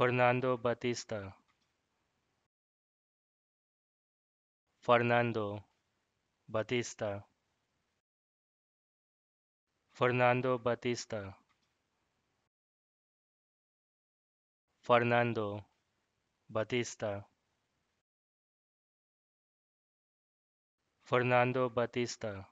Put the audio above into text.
Fernando Batista. Fernando Batista. Fernando Batista. Fernando Batista. Fernando Batista.